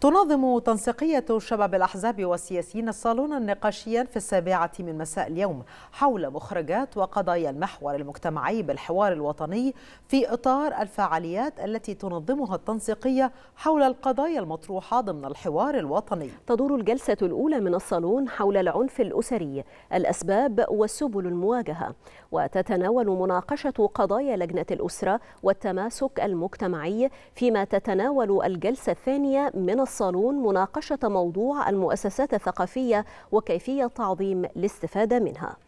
تنظم تنسيقية شباب الأحزاب والسياسيين صالونا نقاشيا في السابعة من مساء اليوم حول مخرجات وقضايا المحور المجتمعي بالحوار الوطني في إطار الفعاليات التي تنظمها التنسيقية حول القضايا المطروحة ضمن الحوار الوطني تدور الجلسة الأولى من الصالون حول العنف الأسري الأسباب وسبل المواجهة وتتناول مناقشة قضايا لجنة الأسرة والتماسك المجتمعي فيما تتناول الجلسة الثانية من الصالون مناقشة موضوع المؤسسات الثقافية وكيفية تعظيم الاستفادة منها